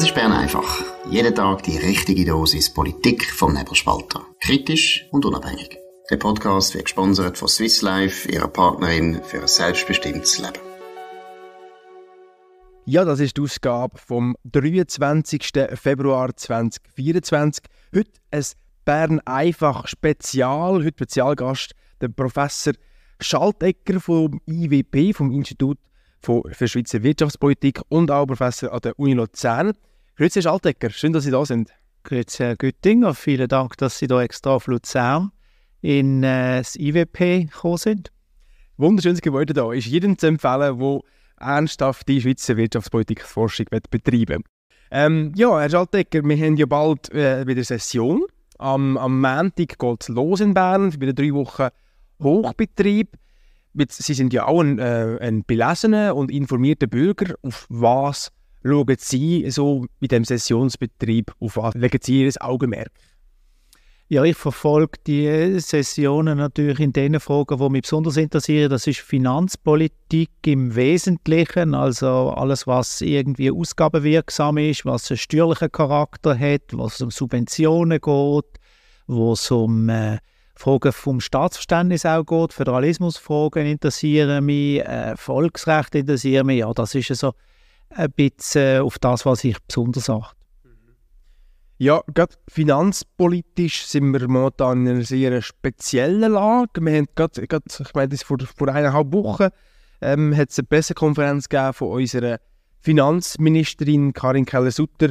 Das ist Bern einfach. Jeden Tag die richtige Dosis Politik vom Nebelspalter. Kritisch und unabhängig. Der Podcast wird gesponsert von Swiss Life, ihrer Partnerin für ein selbstbestimmtes Leben. Ja, das ist die Ausgabe vom 23. Februar 2024. Heute ein Bern einfach Spezial. Heute Spezialgast der Professor Schaltegger vom IWP, vom Institut für Schweizer Wirtschaftspolitik und auch Professor an der Uni Luzern. Grüezi Schaltecker, schön, dass Sie da sind. Grüezi Herr Güttinger, vielen Dank, dass Sie da extra auf Luzern in äh, das IWP gekommen sind. Wunderschönes Gebäude da, ist jedem zu empfehlen, der ernsthaft die Schweizer Wirtschaftspolitikforschung betreiben will. Ähm, ja, Herr Schaltecker, wir haben ja bald äh, wieder Session. Am, am Montag geht es los in Bern, wieder drei Wochen Hochbetrieb. Sie sind ja auch ein, äh, ein belesener und informierter Bürger. Auf was schauen Sie so mit dem Sessionsbetrieb auf was? Legen Sie Ihr Augenmerk? Ja, ich verfolge die Sessionen natürlich in den Fragen, die mich besonders interessieren. Das ist Finanzpolitik im Wesentlichen, also alles, was irgendwie ausgabenwirksam ist, was einen steuerlichen Charakter hat, was um Subventionen geht, wo es um äh, Fragen vom Staatsverständnis auch geht, Föderalismusfragen interessieren mich, äh, Volksrecht interessieren mich. Ja, das ist so. Also ein bisschen auf das, was ich besonders achte. Mhm. Ja, gerade finanzpolitisch sind wir momentan in einer sehr speziellen Lage. Wir haben gerade, gerade ich meine, das vor, vor eineinhalb Wochen ähm, hat es eine Pressekonferenz gegeben von unserer Finanzministerin Karin Keller-Sutter,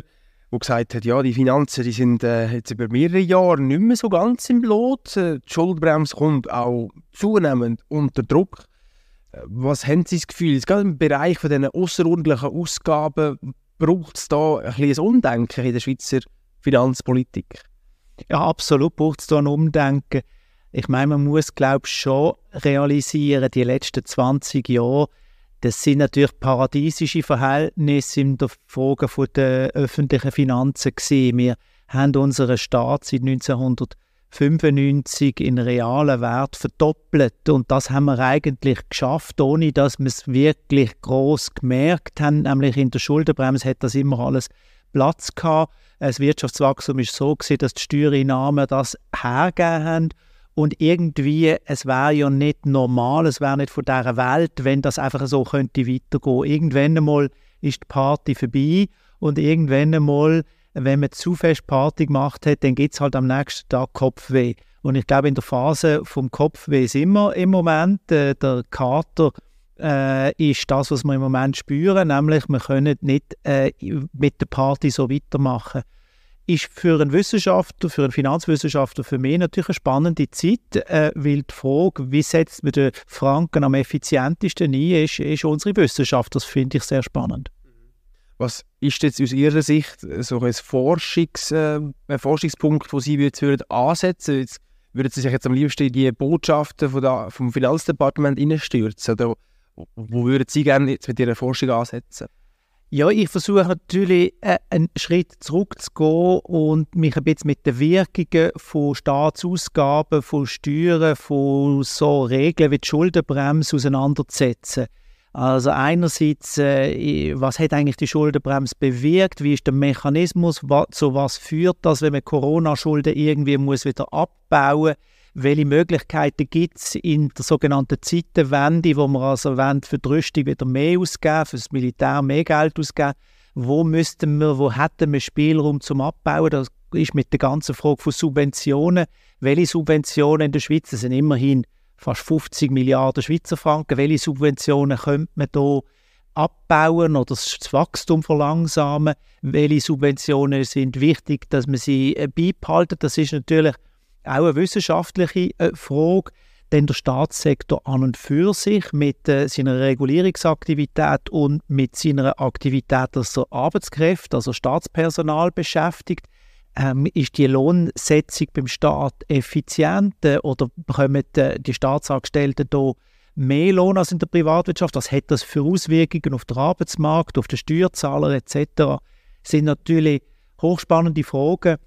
die gesagt hat, ja, die Finanzen die sind äh, jetzt über mehrere Jahre nicht mehr so ganz im Lot. Äh, die Schuldbremse kommt auch zunehmend unter Druck. Was haben Sie das Gefühl, gerade im Bereich von diesen außerordentlichen Ausgaben braucht es da ein bisschen ein Umdenken in der Schweizer Finanzpolitik? Ja, absolut braucht es da ein Umdenken. Ich meine, man muss, glaube ich, schon realisieren, die letzten 20 Jahre, das sind natürlich paradiesische Verhältnisse in der Frage der öffentlichen Finanzen gewesen. Wir haben unseren Staat seit 1900 95 in realen Wert verdoppelt. Und das haben wir eigentlich geschafft, ohne dass wir es wirklich groß gemerkt haben. Nämlich in der Schuldenbremse hat das immer alles Platz gehabt. Das Wirtschaftswachstum ist so gewesen, dass die Steuereinnahmen das hergegeben haben. Und irgendwie, es wäre ja nicht normal, es wäre nicht von dieser Welt, wenn das einfach so könnte weitergehen. Irgendwann einmal ist die Party vorbei und irgendwann einmal wenn man zu fest Party gemacht hat, dann gibt es halt am nächsten Tag Kopfweh. Und ich glaube, in der Phase vom Kopfweh ist immer im Moment äh, der Kater äh, ist das, was wir im Moment spüren, nämlich wir können nicht äh, mit der Party so weitermachen. Ist für einen Wissenschaftler, für einen Finanzwissenschaftler, für mich natürlich eine spannende Zeit, äh, weil die Frage, wie setzt man den Franken am effizientesten ein, ist, ist unsere Wissenschaft. Das finde ich sehr spannend. Was ist jetzt aus Ihrer Sicht äh, so ein, Forschungs, äh, ein Forschungspunkt, wo Sie jetzt würden ansetzen würden? Würden Sie sich jetzt am liebsten in die Botschaften von der, vom Finanzdepartement hineinstürzen? Oder wo würden Sie gerne jetzt mit Ihrer Forschung ansetzen? Ja, ich versuche natürlich äh, einen Schritt zurückzugehen und mich ein bisschen mit den Wirkungen von Staatsausgaben, von Steuern, von so Regeln wie die Schuldenbremse auseinanderzusetzen. Also einerseits, äh, was hat eigentlich die Schuldenbremse bewirkt? Wie ist der Mechanismus? zu was führt das, wenn man Corona-Schulden irgendwie muss wieder abbauen Welche Möglichkeiten gibt es in der sogenannten Zeitenwende, wo man also wollen, für die Rüstung wieder mehr ausgeben, für das Militär mehr Geld ausgeben? Wo müssten wir, wo hätten wir Spielraum zum Abbauen? Das ist mit der ganzen Frage von Subventionen. Welche Subventionen in der Schweiz? Das sind immerhin fast 50 Milliarden Schweizer Franken. Welche Subventionen könnte man hier abbauen oder das Wachstum verlangsamen? Welche Subventionen sind wichtig, dass man sie äh, beibehalten? Das ist natürlich auch eine wissenschaftliche äh, Frage, denn der Staatssektor an und für sich mit äh, seiner Regulierungsaktivität und mit seiner Aktivität, dass er Arbeitskräfte, also Staatspersonal beschäftigt, ähm, ist die Lohnsetzung beim Staat effizienter oder bekommen äh, die Staatsangestellten hier mehr Lohn als in der Privatwirtschaft? Was hat das für Auswirkungen auf den Arbeitsmarkt, auf den Steuerzahler etc.? Das sind natürlich hochspannende Fragen.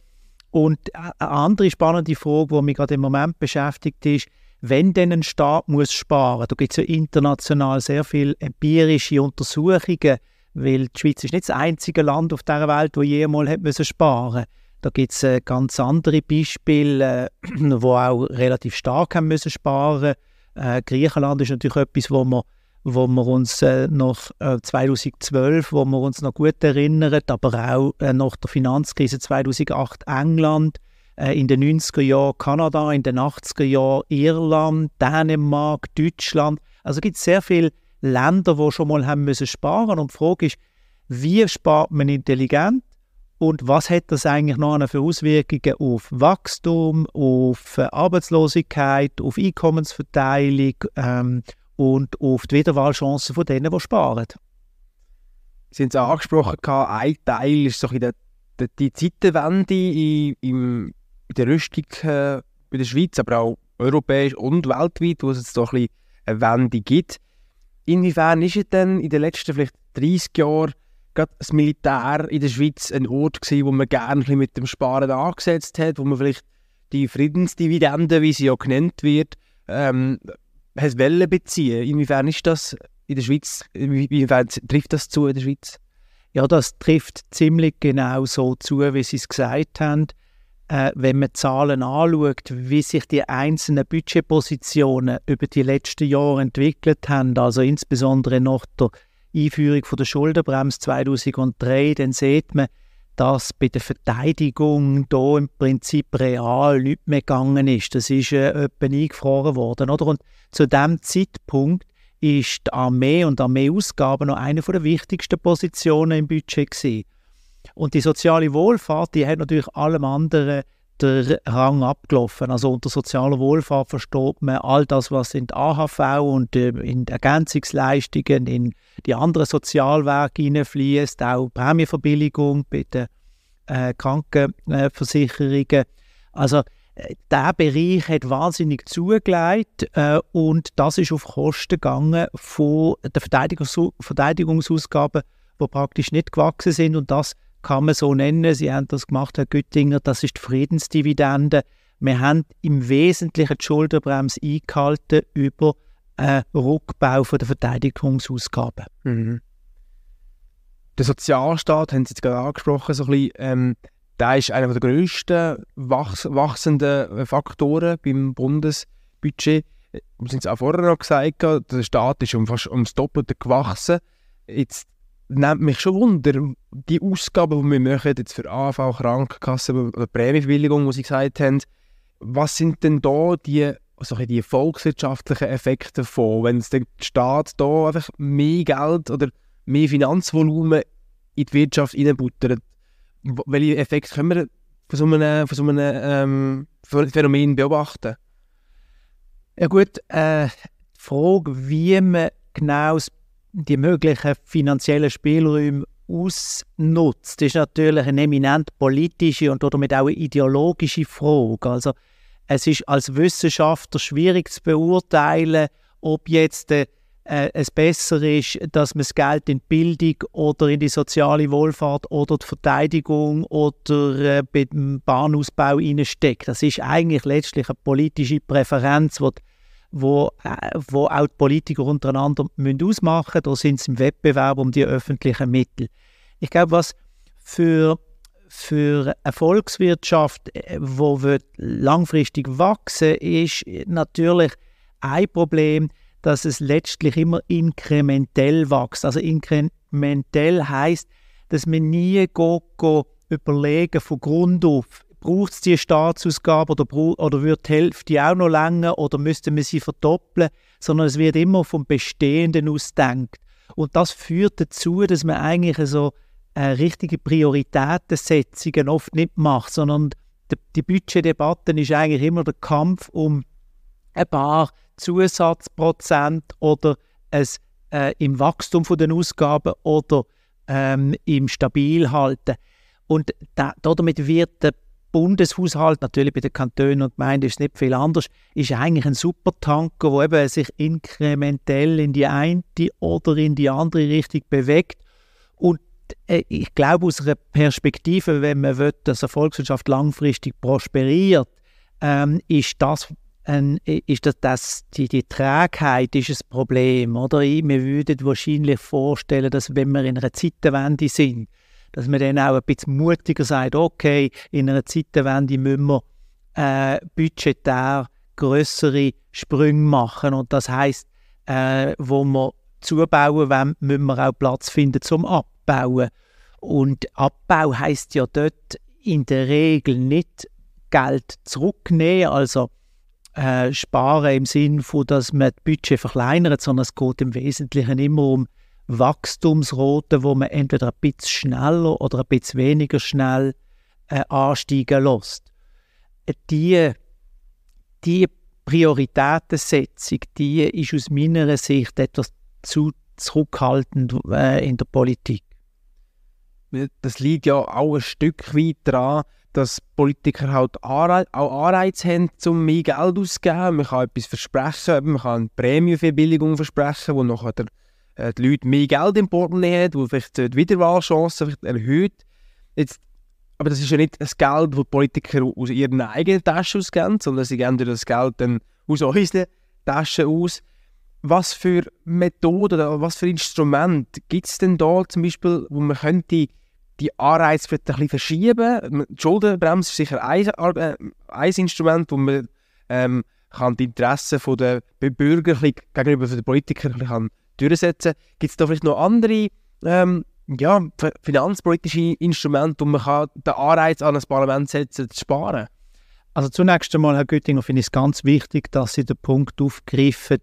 Und äh, eine andere spannende Frage, die mich gerade im Moment beschäftigt, ist, wenn denn ein Staat muss sparen, da gibt es ja international sehr viele empirische Untersuchungen, weil die Schweiz ist nicht das einzige Land auf der Welt, wo jemals sparen. Musste. Da gibt es äh, ganz andere Beispiele, äh, wo auch relativ stark haben müssen sparen. Äh, Griechenland ist natürlich etwas, wo wir, wo wir uns äh, noch 2012, äh, wo wir uns noch gut erinnern, aber auch äh, nach der Finanzkrise 2008 England, in den 90er Jahren Kanada, in den 80er Jahren Irland, Dänemark, Deutschland. Also gibt es sehr viele Länder, wo schon mal haben müssen sparen und die Frage ist, wie spart man intelligent? Und was hat das eigentlich noch für Auswirkungen auf Wachstum, auf äh, Arbeitslosigkeit, auf Einkommensverteilung ähm, und auf die Wiederwahlchancen von denen, die sparen? Sie haben es angesprochen, ein Teil ist so der, der, die Zeitenwende in, in, der Rüstung äh, in der Schweiz, aber auch europäisch und weltweit, wo es jetzt doch ein eine Wende gibt. Inwiefern ist es denn in den letzten vielleicht 30 Jahren gerade das Militär in der Schweiz ein Ort gewesen, wo man gerne mit dem Sparen angesetzt hat, wo man vielleicht die Friedensdividende, wie sie ja genannt wird, ähm, Welle beziehen. Inwiefern ist das in der Schweiz? Inwiefern trifft das zu in der Schweiz? Ja, das trifft ziemlich genau so zu, wie Sie es gesagt haben. Äh, wenn man die Zahlen anschaut, wie sich die einzelnen Budgetpositionen über die letzten Jahre entwickelt haben, also insbesondere nach der Einführung von der Schuldenbremse 2003, dann sieht man, dass bei der Verteidigung da im Prinzip real nichts mehr gegangen ist. Das ist äh, eingefroren worden. Oder? Und zu diesem Zeitpunkt ist die Armee und Armeeausgaben noch eine der wichtigsten Positionen im Budget. Gewesen. Und die soziale Wohlfahrt, die hat natürlich allem anderen der Rang abgelaufen. Also unter sozialer Wohlfahrt versteht man all das, was in der AHV und ähm, in Ergänzungsleistungen, in die anderen Sozialwerke hineinfließt, auch Prämienverbilligung bei den äh, Krankenversicherungen. Also äh, der Bereich hat wahnsinnig zugelegt äh, und das ist auf Kosten gegangen von den Verteidigungs Verteidigungsausgaben, die praktisch nicht gewachsen sind und das kann man so nennen. Sie haben das gemacht, Herr Göttinger, das ist die Friedensdividende. Wir haben im Wesentlichen die Schuldenbremse eingehalten über einen äh, Rückbau der Verteidigungsausgaben. Mhm. Der Sozialstaat, haben Sie jetzt gerade angesprochen, so ein bisschen, ähm, der ist einer der grössten wachs wachsenden äh, Faktoren beim Bundesbudget. Äh, wir haben es auch vorher noch gesagt, der Staat ist um fast ums Doppelte gewachsen. Jetzt nimmt mich schon Wunder, die Ausgaben, die wir machen, jetzt für AV, Krankenkasse oder Prämienverbilligung, die sie gesagt haben, was sind denn da die, also die volkswirtschaftlichen Effekte davon, wenn es der Staat da einfach mehr Geld oder mehr Finanzvolumen in die Wirtschaft reinbuttert? Welche Effekte können wir von so einem, von so einem ähm, Phänomen beobachten? Ja gut, äh, die Frage, wie man genau das die möglichen finanziellen Spielräume ausnutzt, ist natürlich eine eminent politische und damit auch eine ideologische Frage. Also es ist als Wissenschaftler schwierig zu beurteilen, ob jetzt äh, es besser ist, dass man das Geld in die Bildung oder in die soziale Wohlfahrt oder die Verteidigung oder äh, beim Bahnausbau steckt. Das ist eigentlich letztlich eine politische Präferenz, die wo, äh, wo auch die Politiker untereinander müssen ausmachen müssen. Da sind sie im Wettbewerb um die öffentlichen Mittel. Ich glaube, was für, für eine Volkswirtschaft, äh, die langfristig wachsen will, ist natürlich ein Problem, dass es letztlich immer inkrementell wächst. Also inkrementell heißt, dass man nie go, go überlegen von Grund auf, braucht es die Staatsausgabe oder, oder wird die Hälfte auch noch länger oder müsste man sie verdoppeln, sondern es wird immer vom Bestehenden ausdenkt. Und das führt dazu, dass man eigentlich so äh, richtige Prioritätensetzungen oft nicht macht, sondern die, die Budgetdebatte ist eigentlich immer der Kampf um ein paar Zusatzprozent oder es äh, im Wachstum von den Ausgaben oder ähm, im Stabilhalten. Und da, damit wird der Bundeshaushalt, natürlich bei den Kantonen und Gemeinden ist es nicht viel anders, ist eigentlich ein Supertanker, der eben sich inkrementell in die eine oder in die andere Richtung bewegt. Und äh, ich glaube, aus einer Perspektive, wenn man will, dass eine Volkswirtschaft langfristig prosperiert, ähm, ist das, ähm, ist das, das die, die, Trägheit ist ein Problem. Oder? Ich, wir würden wahrscheinlich vorstellen, dass wenn wir in einer Zeitenwende sind, dass man dann auch ein bisschen mutiger sagt, okay, in einer Zeitenwende müssen wir äh, budgetär größere Sprünge machen und das heißt, äh, wo wir zubauen wollen, müssen wir auch Platz finden zum Abbauen. Und Abbau heißt ja dort in der Regel nicht Geld zurücknehmen, also äh, sparen im Sinne, dass man das Budget verkleinert, sondern es geht im Wesentlichen immer um Wachstumsraten, wo man entweder ein bisschen schneller oder ein bisschen weniger schnell äh, ansteigen lässt. Äh, die, die Prioritätensetzung, die ist aus meiner Sicht etwas zu zurückhaltend äh, in der Politik. Das liegt ja auch ein Stück weit daran, dass Politiker halt auch Anreize haben, um mehr Geld auszugeben. Man kann etwas versprechen, man kann eine Prämienverbilligung versprechen, die nachher äh, die Leute mehr Geld im Portemonnaie haben, die vielleicht die Wiederwahlchancen vielleicht erhöht. Jetzt, aber das ist ja nicht das Geld, das die Politiker aus ihren eigenen Taschen ausgeben, sondern sie geben das Geld dann aus unseren Taschen aus. Was für Methoden oder was für Instrumente gibt es denn da zum Beispiel, wo man könnte die Anreize vielleicht ein bisschen verschieben. könnte? Die Schuldenbremse ist sicher ein, äh, ein Instrument, wo man ähm, kann die Interessen der Bürger gegenüber den Politikern kann durchsetzen. Gibt es da vielleicht noch andere ähm, ja, finanzpolitische Instrumente, um den Anreiz an das Parlament setzen, zu sparen? Also zunächst einmal, Herr Göttinger, finde ich es ganz wichtig, dass Sie den Punkt aufgreifen,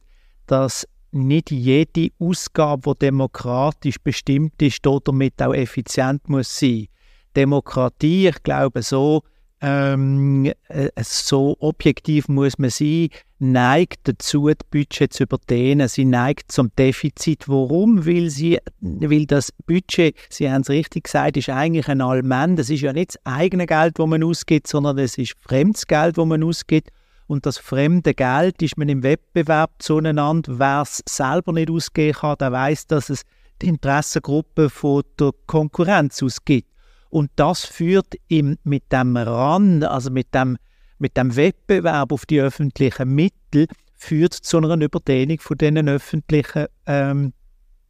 dass nicht jede Ausgabe, die demokratisch bestimmt ist, damit auch effizient muss sein. Demokratie, ich glaube so, ähm, äh, so objektiv muss man sein, neigt dazu, das Budget zu überdehnen. Sie neigt zum Defizit. Warum? Weil, sie, weil das Budget, Sie haben es richtig gesagt, ist eigentlich ein Allmann. Das ist ja nicht das eigene Geld, das man ausgibt, sondern es ist fremdes Geld, das man ausgibt. Und das fremde Geld ist man im Wettbewerb zueinander. Wer es selber nicht ausgeben kann, der weiß, dass es die Interessengruppe von der Konkurrenz ausgibt. Und das führt ihm mit dem RAN, also mit dem, mit dem Wettbewerb auf die öffentlichen Mittel, führt zu einer Überdehnung von diesen öffentlichen ähm,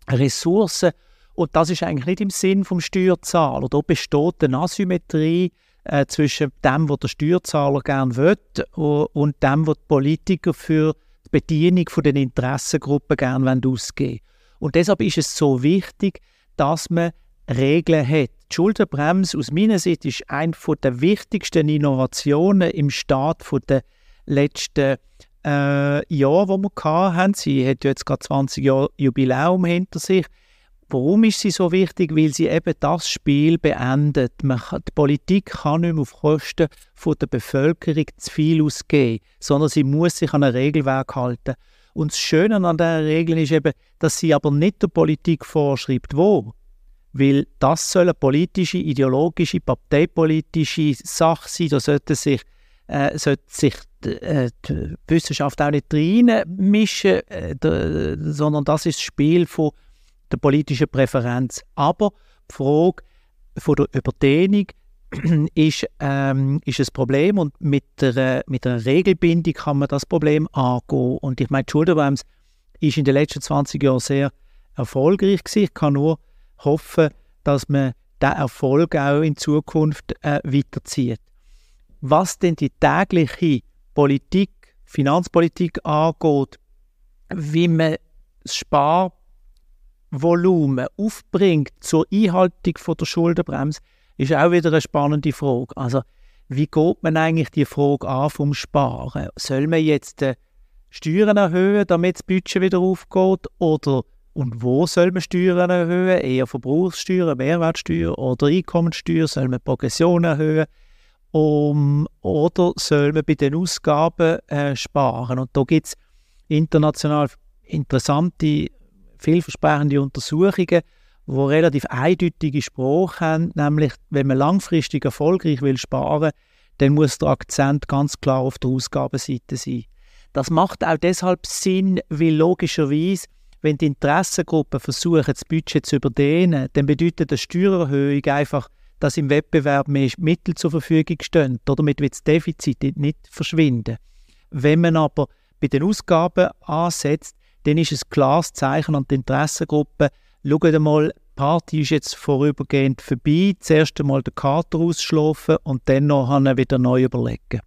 Ressourcen. Und das ist eigentlich nicht im Sinn vom Steuerzahler. Da besteht eine Asymmetrie äh, zwischen dem, was der Steuerzahler gerne will, und dem, was die Politiker für die Bedienung von den Interessengruppen gerne ausgeben wollen. Und deshalb ist es so wichtig, dass man Regeln hat. Die Schuldenbremse aus meiner Sicht ist eine der wichtigsten Innovationen im Staat der letzten äh, Jahr, wo wir hatten. Sie hat jetzt gerade 20 Jahre Jubiläum hinter sich. Warum ist sie so wichtig? Weil sie eben das Spiel beendet. Kann, die Politik kann nicht mehr auf Kosten von der Bevölkerung zu viel ausgeben, sondern sie muss sich an einen Regelwerk halten. Und das Schöne an dieser Regel ist eben, dass sie aber nicht der Politik vorschreibt, wo, weil das soll eine politische, ideologische, parteipolitische Sache sein. Da sollte sich, äh, sollte sich die, äh, die Wissenschaft auch nicht reinmischen, äh, sondern das ist das Spiel von der politischen Präferenz. Aber die Frage von der Überdehnung ist, ähm, ist ein Problem und mit einer, äh, mit der Regelbindung kann man das Problem angehen. Und ich meine, die Schuldenbremse ist in den letzten 20 Jahren sehr erfolgreich gewesen. Ich kann nur hoffen, dass man den Erfolg auch in Zukunft äh, weiterzieht. Was denn die tägliche Politik, Finanzpolitik angeht, wie man das Sparvolumen aufbringt zur Einhaltung von der Schuldenbremse, ist auch wieder eine spannende Frage. Also wie geht man eigentlich die Frage an vom Sparen? Soll man jetzt äh, Steuern erhöhen, damit das Budget wieder aufgeht, oder und wo soll man Steuern erhöhen? Eher Verbrauchssteuern, Mehrwertsteuer oder Einkommensteuer? Soll man Progression erhöhen? Um, oder soll man bei den Ausgaben äh, sparen? Und da gibt es international interessante, vielversprechende Untersuchungen, wo relativ eindeutige Sprache haben, nämlich wenn man langfristig erfolgreich will sparen, dann muss der Akzent ganz klar auf der Ausgabenseite sein. Das macht auch deshalb Sinn, weil logischerweise wenn die Interessengruppen versuchen, das Budget zu überdehnen, dann bedeutet eine Steuererhöhung einfach, dass im Wettbewerb mehr Mittel zur Verfügung stehen. Damit wird das Defizit nicht verschwinden. Wenn man aber bei den Ausgaben ansetzt, dann ist es ein klares Zeichen an die Interessengruppen, schaut einmal, die Party ist jetzt vorübergehend vorbei, zuerst einmal den Kater ausschlafen und dann noch wieder neu überlegen.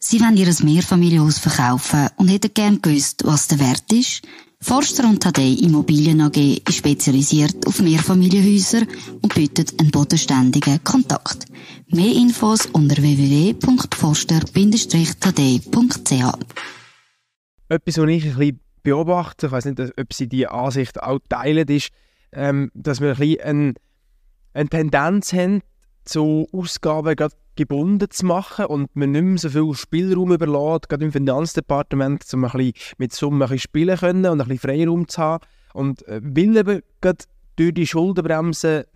Sie wollen ihr Mehrfamilienhaus verkaufen und hätten gern gewusst, was der Wert ist, Forster und Tadei Immobilien AG ist spezialisiert auf Mehrfamilienhäuser und bietet einen bodenständigen Kontakt. Mehr Infos unter www.forster-tadei.ch Etwas, was ich ein bisschen beobachte, ich weiß nicht, ob Sie diese Ansicht auch teilen, ist, ähm, dass wir ein bisschen eine, Tendenz haben zu Ausgaben, gerade gebunden zu machen und man nicht mehr so viel Spielraum überlässt, gerade im Finanzdepartement, um ein bisschen mit Summen ein bisschen spielen können und ein bisschen Freiraum zu haben. Und äh, weil eben gerade durch die Schuldenbremse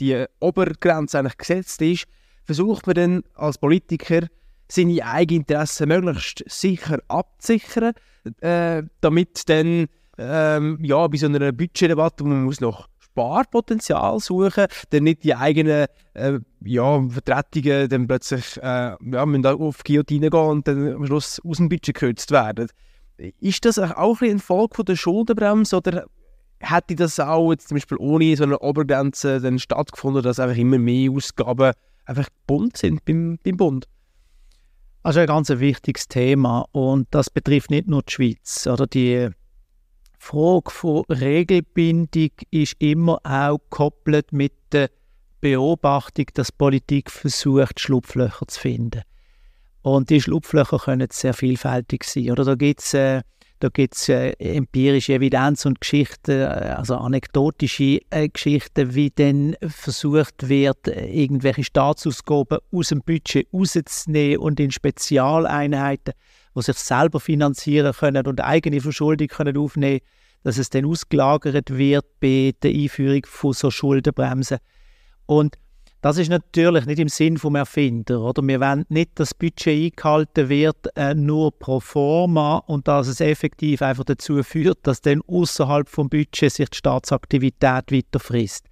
die Obergrenze eigentlich gesetzt ist, versucht man dann als Politiker, seine eigenen Interessen möglichst sicher abzusichern, äh, damit dann ähm, ja, bei so einer Budgetdebatte, wo man muss noch Sparpotenzial suchen, dann nicht die eigenen äh, ja, Vertretungen dann plötzlich äh, ja, müssen auf die Guillotine gehen und dann am Schluss aus dem Budget gekürzt werden. Ist das auch ein Erfolg von der Schuldenbremse oder hätte das auch jetzt zum Beispiel ohne so eine Obergrenze dann stattgefunden, dass einfach immer mehr Ausgaben einfach bunt sind beim, beim Bund? Also ein ganz wichtiges Thema und das betrifft nicht nur die Schweiz. Oder die Frage von Regelbindung ist immer auch gekoppelt mit der Beobachtung, dass Politik versucht, Schlupflöcher zu finden. Und die Schlupflöcher können sehr vielfältig sein. Oder da gibt es äh, äh, empirische Evidenz und Geschichten, äh, also anekdotische äh, Geschichten, wie dann versucht wird, irgendwelche Staatsausgaben aus dem Budget rauszunehmen und in Spezialeinheiten die sich selber finanzieren können und eigene Verschuldung können aufnehmen können, dass es dann ausgelagert wird bei der Einführung von so Schuldenbremsen. Und das ist natürlich nicht im Sinn vom Erfinder, oder? Wir wollen nicht, dass das Budget eingehalten wird, äh, nur pro forma und dass es effektiv einfach dazu führt, dass dann außerhalb vom Budget sich die Staatsaktivität weiter frisst.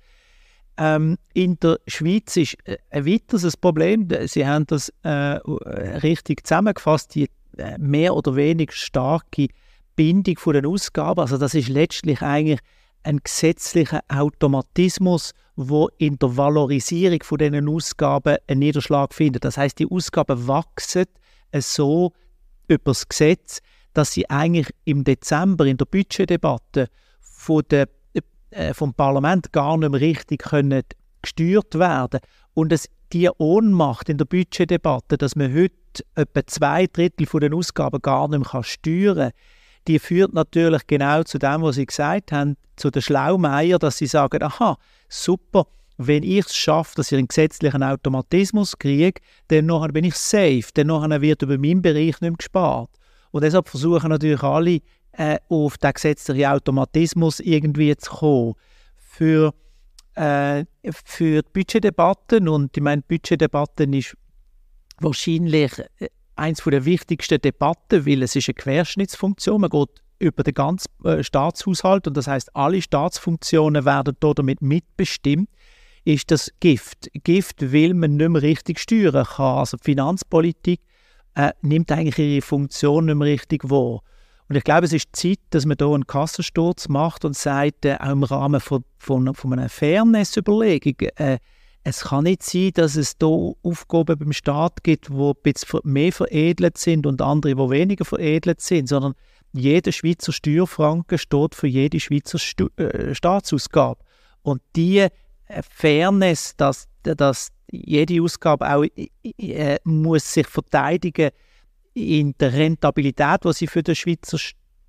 Ähm, in der Schweiz ist äh, ein weiteres Problem, Sie haben das äh, richtig zusammengefasst, die äh, mehr oder weniger starke Bindung von den Ausgaben. Also das ist letztlich eigentlich ein gesetzlicher Automatismus, wo in der Valorisierung von diesen Ausgaben einen Niederschlag findet. Das heißt, die Ausgaben wachsen so über das Gesetz, dass sie eigentlich im Dezember in der Budgetdebatte von der, äh, vom Parlament gar nicht mehr richtig können gesteuert werden. Und es die Ohnmacht in der Budgetdebatte, dass man heute etwa zwei Drittel der Ausgaben gar nicht mehr steuern kann, die führt natürlich genau zu dem, was Sie gesagt haben, zu den Schlaumeier, dass sie sagen, aha, super, wenn ich es schaffe, dass ich einen gesetzlichen Automatismus kriege, dann nachher bin ich safe, dann nachher wird über meinen Bereich nicht mehr gespart. Und deshalb versuchen natürlich alle, äh, auf den gesetzlichen Automatismus irgendwie zu kommen. Für, äh, für die Budgetdebatten, und ich meine, Budgetdebatten ist wahrscheinlich äh, eines der wichtigsten Debatten, weil es ist eine Querschnittsfunktion. Man geht über den ganzen äh, Staatshaushalt und das heißt, alle Staatsfunktionen werden damit mitbestimmt. Ist das Gift? Gift, weil man nicht mehr richtig steuern kann. Also die Finanzpolitik äh, nimmt eigentlich ihre Funktion nicht mehr richtig wahr. Und ich glaube, es ist Zeit, dass man hier einen Kassensturz macht und sagt, äh, auch im Rahmen von, von, von einer Fairness-Überlegung, äh, es kann nicht sein, dass es hier Aufgaben beim Staat gibt, wo bisschen mehr veredelt sind und andere, wo weniger veredelt sind, sondern jeder Schweizer Steuerfranken steht für jede Schweizer Stu äh, Staatsausgabe. Und die äh, Fairness, dass, dass jede Ausgabe auch äh, äh, muss sich verteidigen in der Rentabilität, die sie für den Schweizer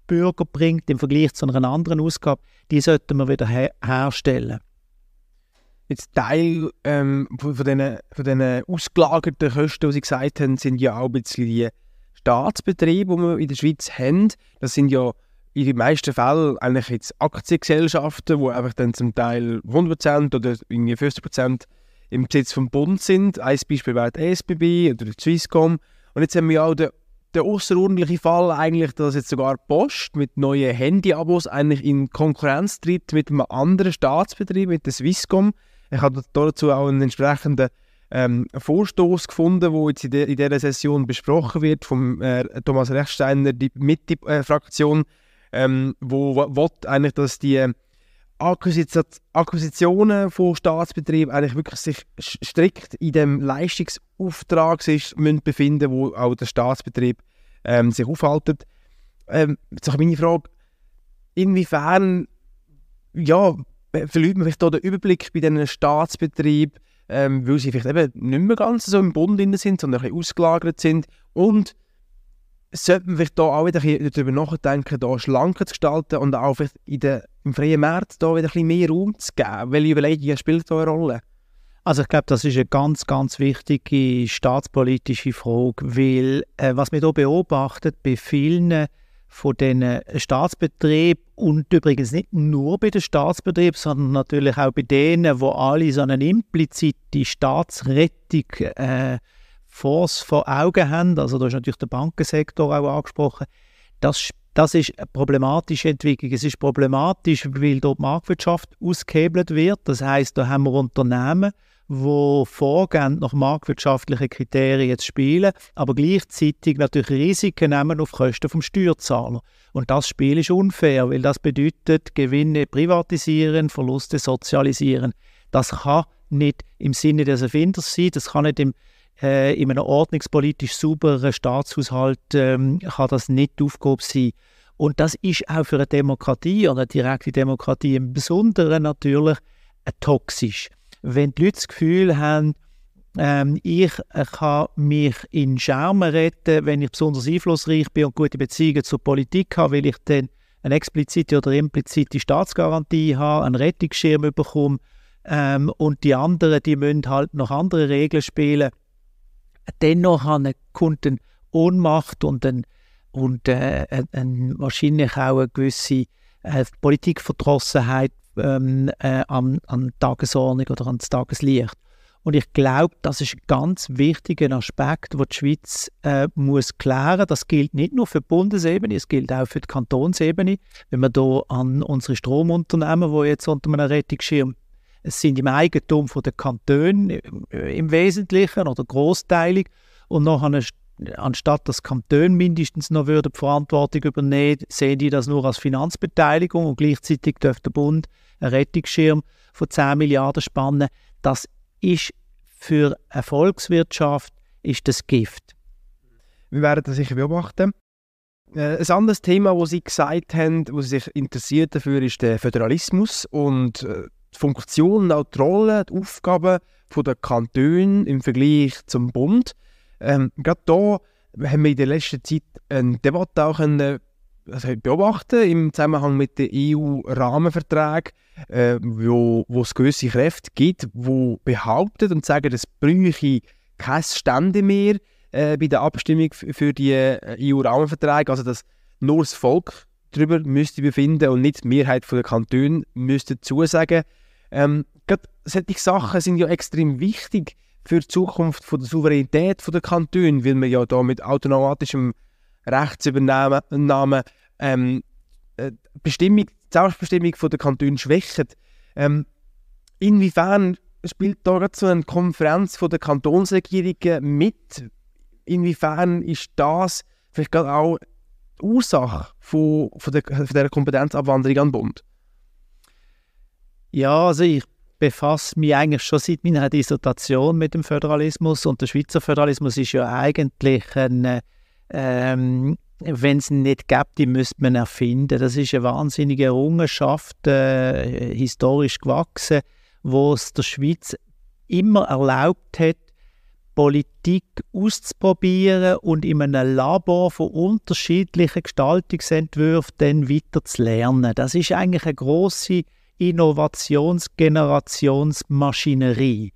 Bürger bringt, im Vergleich zu einer anderen Ausgabe, die sollten wir wieder her herstellen jetzt Teil ähm, von, von, diesen, ausgelagerten Kosten, die Sie gesagt haben, sind ja auch ein bisschen die Staatsbetriebe, die wir in der Schweiz haben. Das sind ja in den meisten Fällen eigentlich jetzt Aktiengesellschaften, die einfach dann zum Teil 100% oder irgendwie 50% im Besitz vom Bund sind. Ein Beispiel wäre die SBB oder die Swisscom. Und jetzt haben wir ja auch den, den außerordentlichen Fall eigentlich, dass jetzt sogar Post mit neuen Handyabos eigentlich in Konkurrenz tritt mit einem anderen Staatsbetrieb, mit der Swisscom. Ich habe dazu auch einen entsprechenden ähm, Vorstoß gefunden, wo jetzt in, de, in dieser Session besprochen wird vom äh, Thomas Rechsteiner, die Mitte-Fraktion, äh, ähm, wo, wo, wo eigentlich, dass die ähm, Akquisitionen von Staatsbetrieben eigentlich wirklich sich strikt in dem Leistungsauftrag sich müssen befinden, wo auch der Staatsbetrieb ähm, sich aufhaltet. Ähm, jetzt meine Frage, inwiefern ja, äh, verliert man vielleicht den Überblick bei diesen Staatsbetrieben, ähm, weil sie vielleicht eben nicht mehr ganz so im Bund sind, sondern ein bisschen ausgelagert sind. Und sollte man vielleicht auch wieder darüber nachdenken, hier schlanker zu gestalten und auch vielleicht in den, im freien März hier wieder ein bisschen mehr Raum zu geben? Welche Überlegungen spielen da eine Rolle? Also ich glaube, das ist eine ganz, ganz wichtige staatspolitische Frage, weil äh, was wir hier beobachtet bei vielen von den Staatsbetrieben und übrigens nicht nur bei den Staatsbetrieben, sondern natürlich auch bei denen, wo alle so eine implizite Staatsrettung äh, vor Augen haben. Also da ist natürlich der Bankensektor auch angesprochen. Das, das ist eine problematische Entwicklung. Es ist problematisch, weil dort die Marktwirtschaft ausgehebelt wird. Das heißt, da haben wir Unternehmen, wo vorgehend nach marktwirtschaftlichen Kriterien jetzt spielen, aber gleichzeitig natürlich Risiken nehmen auf Kosten vom Steuerzahler. Und das Spiel ist unfair, weil das bedeutet Gewinne privatisieren, Verluste sozialisieren. Das kann nicht im Sinne des Erfinders sein, das kann nicht im äh, in einem ordnungspolitisch sauberen Staatshaushalt ähm, kann das nicht Aufgabe sein. Und das ist auch für eine Demokratie oder eine direkte Demokratie im Besonderen natürlich äh, toxisch wenn die Leute das Gefühl haben, ähm, ich äh, kann mich in Schärmen retten, wenn ich besonders einflussreich bin und gute Beziehungen zur Politik habe, weil ich dann eine explizite oder implizite Staatsgarantie habe, einen Rettungsschirm bekomme ähm, und die anderen, die müssen halt nach anderen Regeln spielen. Dennoch haben Kunden Ohnmacht und, ein, und äh, ein, wahrscheinlich auch eine gewisse äh, Politikverdrossenheit ähm, äh, an, an Tagesordnung oder an das Tageslicht. Und ich glaube, das ist ein ganz wichtiger Aspekt, den die Schweiz äh, muss klären muss. Das gilt nicht nur für die Bundesebene, es gilt auch für die Kantonsebene. Wenn man hier an unsere Stromunternehmen, die jetzt unter einem Rettungsschirm es sind im Eigentum der Kantone äh, im Wesentlichen oder großteilig. Und nachher, anstatt dass Kantone mindestens noch würden die Verantwortung übernehmen sehen die das nur als Finanzbeteiligung und gleichzeitig dürfte der Bund ein Rettungsschirm von 10 Milliarden spannen. Das ist für eine Volkswirtschaft ist das Gift. Wir werden das sicher beobachten. Äh, ein anderes Thema, das Sie gesagt haben, das Sie sich interessiert dafür, ist der Föderalismus und äh, die Funktionen, auch die Rolle, die Aufgaben der Kantone im Vergleich zum Bund. Ähm, gerade hier haben wir in der letzten Zeit eine Debatte auch also beobachten im Zusammenhang mit den EU-Rahmenverträgen, äh, wo, wo es gewisse Kräfte gibt, die behaupten und sagen, es bräuchte keine Stände mehr äh, bei der Abstimmung für die äh, EU-Rahmenverträge, also dass nur das Volk darüber müsste befinden und nicht die Mehrheit der Kantone müsste zusagen. Ähm, gerade solche Sachen sind ja extrem wichtig für die Zukunft von der Souveränität der Kantone, weil man ja da mit automatischem Rechtsübernahme, ähm, äh, Bestimmung, die Selbstbestimmung der Kantone schwächen. Ähm, inwiefern spielt da so eine Konferenz der Kantonsregierungen mit? Inwiefern ist das vielleicht gerade auch die Ursache von, von, der, von dieser Kompetenzabwanderung an Bund? Ja, also ich befasse mich eigentlich schon seit meiner Dissertation mit dem Föderalismus und der Schweizer Föderalismus ist ja eigentlich ein äh, ähm, wenn es nicht gäbe, die müsste man erfinden. Das ist eine wahnsinnige Errungenschaft, äh, historisch gewachsen, wo es der Schweiz immer erlaubt hat, Politik auszuprobieren und in einem Labor von unterschiedlichen Gestaltungsentwürfen dann weiter zu lernen. Das ist eigentlich eine große Innovationsgenerationsmaschinerie.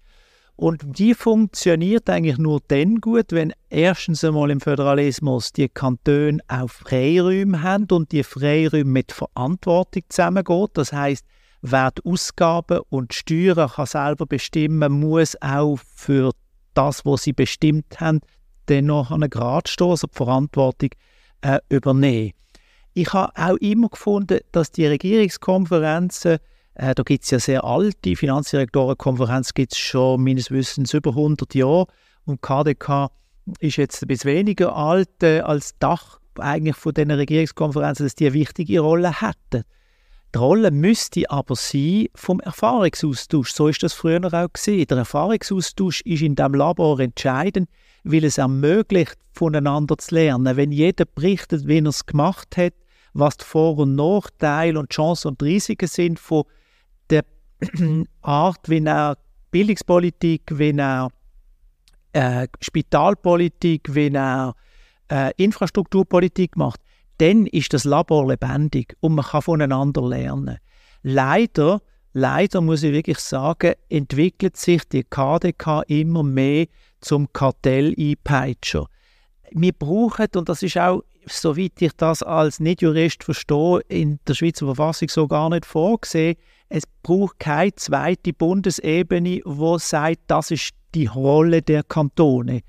Und die funktioniert eigentlich nur dann gut, wenn erstens einmal im Föderalismus die Kantone auch Freiräume haben und die Freiräume mit Verantwortung zusammengeht. Das heißt, wer die Ausgaben und Steuern kann selber bestimmen, muss auch für das, was sie bestimmt haben, dennoch an einen Grad stehen, also die Verantwortung äh, übernehmen. Ich habe auch immer gefunden, dass die Regierungskonferenzen äh, da gibt es ja sehr alte Finanzdirektorenkonferenz, gibt es schon meines Wissens über 100 Jahre. Und KDK ist jetzt ein bisschen weniger alt äh, als Dach eigentlich von diesen Regierungskonferenzen, dass die eine wichtige Rolle hätten. Die Rolle müsste aber sein vom Erfahrungsaustausch. So ist das früher auch gesehen. Der Erfahrungsaustausch ist in dem Labor entscheidend, weil es ermöglicht, voneinander zu lernen. Wenn jeder berichtet, wie er es gemacht hat, was die Vor- und Nachteile und Chancen und Risiken sind von der Art, wie er Bildungspolitik, wie er äh, Spitalpolitik, wie er äh, Infrastrukturpolitik macht, dann ist das Labor lebendig und man kann voneinander lernen. Leider, leider muss ich wirklich sagen, entwickelt sich die KDK immer mehr zum Kartell-Einpeitscher wir brauchen, und das ist auch, soweit ich das als Nichtjurist verstehe, in der Schweizer Verfassung so gar nicht vorgesehen, es braucht keine zweite Bundesebene, wo sagt, das ist die Rolle der Kantone.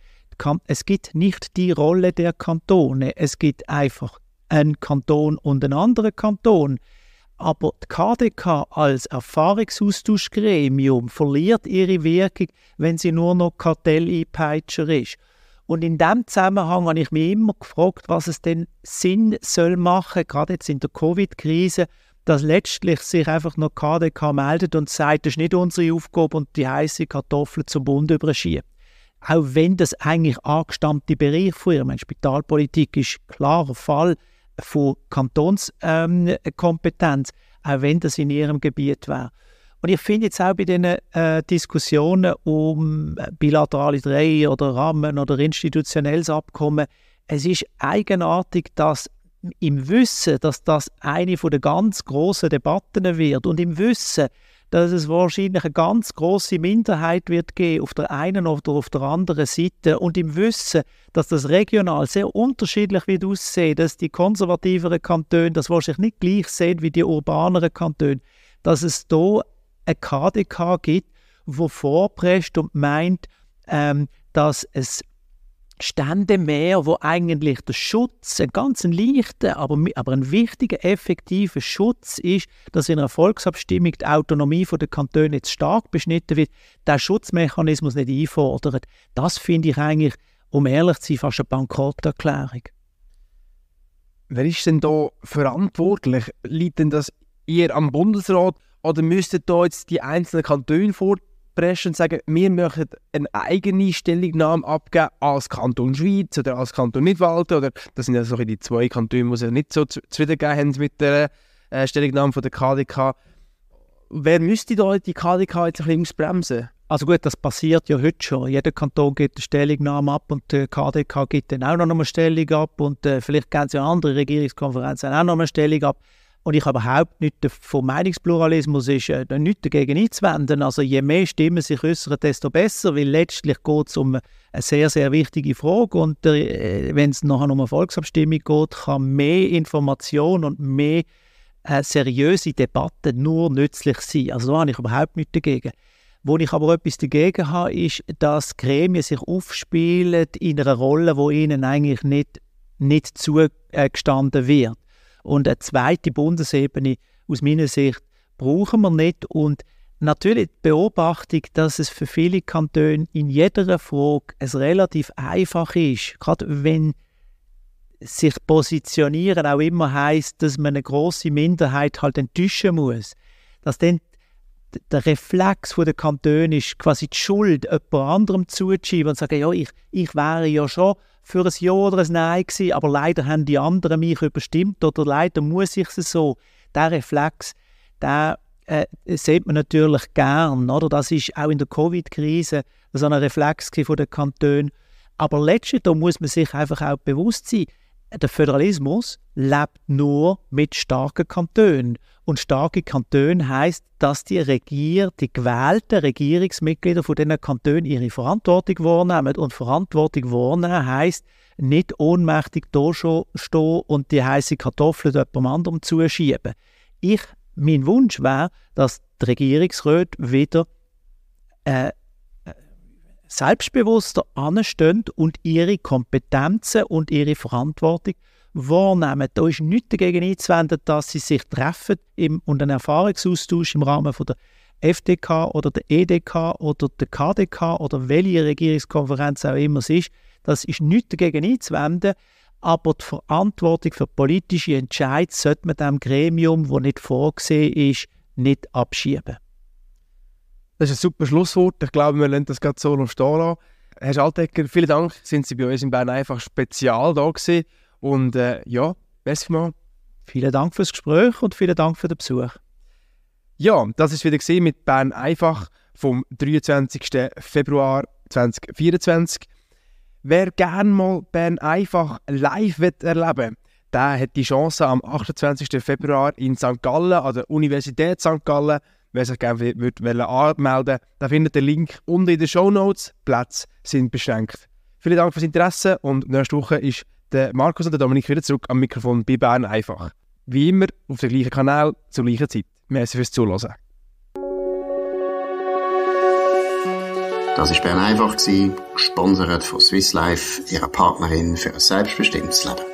Es gibt nicht die Rolle der Kantone. Es gibt einfach einen Kanton und einen anderen Kanton. Aber die KDK als Erfahrungsaustauschgremium verliert ihre Wirkung, wenn sie nur noch Kartelleinpeitscher ist. Und in dem Zusammenhang habe ich mich immer gefragt, was es denn Sinn soll machen, gerade jetzt in der Covid-Krise, dass letztlich sich einfach noch KDK meldet und sagt, das ist nicht unsere Aufgabe und die heiße Kartoffel zum Bund überschiebt. Auch wenn das eigentlich angestammte Bereich von ihr, Spitalpolitik ist klarer Fall von Kantonskompetenz, ähm, auch wenn das in ihrem Gebiet wäre. Und ich finde jetzt auch bei diesen äh, Diskussionen um äh, bilaterale Dreh oder Rahmen oder institutionelles Abkommen, es ist eigenartig, dass im Wissen, dass das eine der ganz großen Debatten wird und im Wissen, dass es wahrscheinlich eine ganz große Minderheit wird geben auf der einen oder auf der anderen Seite und im Wissen, dass das regional sehr unterschiedlich wird aussehen, dass die konservativeren Kantone das wahrscheinlich nicht gleich sehen wie die urbaneren Kantone, dass es hier eine KDK gibt, wo vorprescht und meint, ähm, dass es Ständemeer, wo eigentlich der Schutz, ein ganz leichter, aber, aber ein wichtiger, effektiver Schutz ist, dass in einer Volksabstimmung die Autonomie der Kantone jetzt stark beschnitten wird, der Schutzmechanismus nicht einfordert. Das finde ich eigentlich, um ehrlich zu sein, fast eine Bankrotterklärung. Wer ist denn da verantwortlich? Liegt denn das eher am Bundesrat oder müssten da jetzt die einzelnen Kantone vorpreschen und sagen, wir möchten eine eigene Stellungnahme abgeben als Kanton Schweiz oder als Kanton Nidwalden? Oder das sind ja so die zwei Kantone, die sich nicht so zufriedengegeben haben mit der äh, Stellungnahme von der KDK. Wer müsste da die KDK jetzt ein bisschen bremsen? Also gut, das passiert ja heute schon. Jeder Kanton gibt eine Stellungnahme ab und die KDK gibt dann auch noch eine Stellung ab und äh, vielleicht geben sie an andere Regierungskonferenzen auch noch eine Stellung ab. Und ich habe überhaupt nichts vom Meinungspluralismus ist äh, nichts dagegen einzuwenden. Also je mehr Stimmen sich äußern, desto besser, weil letztlich geht es um eine sehr, sehr wichtige Frage. Und äh, wenn es nachher um eine Volksabstimmung geht, kann mehr Information und mehr äh, seriöse Debatten nur nützlich sein. Also da habe ich überhaupt nichts dagegen. Wo ich aber etwas dagegen habe, ist, dass Gremien sich aufspielen in einer Rolle, wo ihnen eigentlich nicht, nicht zugestanden wird. Und eine zweite Bundesebene aus meiner Sicht brauchen wir nicht. Und natürlich die Beobachtung, dass es für viele Kantone in jeder Frage es relativ einfach ist, gerade wenn sich positionieren auch immer heißt, dass man eine große Minderheit halt enttäuschen muss, dass dann der Reflex der Kanton ist, quasi die Schuld jemand anderem zuzuschieben und zu sagen, ja, ich, ich wäre ja schon für ein Ja oder ein Nein gewesen, aber leider haben die anderen mich überstimmt oder leider muss ich es so. Der Reflex, der äh, sieht man natürlich gern. Oder? Das ist auch in der Covid-Krise so ein Reflex von den Aber letztendlich muss man sich einfach auch bewusst sein, der Föderalismus lebt nur mit starken Kantonen. Und starke Kantone heißt, dass die Regier, die gewählten Regierungsmitglieder von diesen Kantonen ihre Verantwortung wahrnehmen. Und Verantwortung wahrnehmen heißt nicht ohnmächtig da stehen und die heiße Kartoffel jemandem anderem zuschieben. Ich, mein Wunsch wäre, dass die Regierungsräte wieder äh, äh, selbstbewusster anstehen und ihre Kompetenzen und ihre Verantwortung wahrnehmen. Da ist nichts dagegen einzuwenden, dass sie sich treffen im, und einen Erfahrungsaustausch im Rahmen von der FDK oder der EDK oder der KDK oder welche Regierungskonferenz auch immer es ist. Das ist nichts dagegen einzuwenden. Aber die Verantwortung für politische Entscheidungen sollte man dem Gremium, wo nicht vorgesehen ist, nicht abschieben. Das ist ein super Schlusswort. Ich glaube, wir lassen das gerade so noch stehen Herr Schaltegger, vielen Dank, sind Sie bei uns in Bern einfach spezial da gewesen. Und äh, ja, merci mal. Vielen Dank fürs Gespräch und vielen Dank für den Besuch. Ja, das ist wieder gesehen mit Bern einfach vom 23. Februar 2024. Wer gerne mal Bern einfach live erleben will, der hat die Chance am 28. Februar in St. Gallen an der Universität St. Gallen. Wer sich gerne würde, anmelden der findet den Link unten in den Show Notes. Plätze sind beschränkt. Vielen Dank fürs Interesse und nächste Woche ist der Markus und der Dominik wieder zurück am Mikrofon bei Bern einfach. Wie immer auf dem gleichen Kanal, zur gleichen Zeit. Merci fürs Zuhören. Das war Bern einfach, gesponsert von Swiss Life, ihrer Partnerin für ein selbstbestimmtes Leben.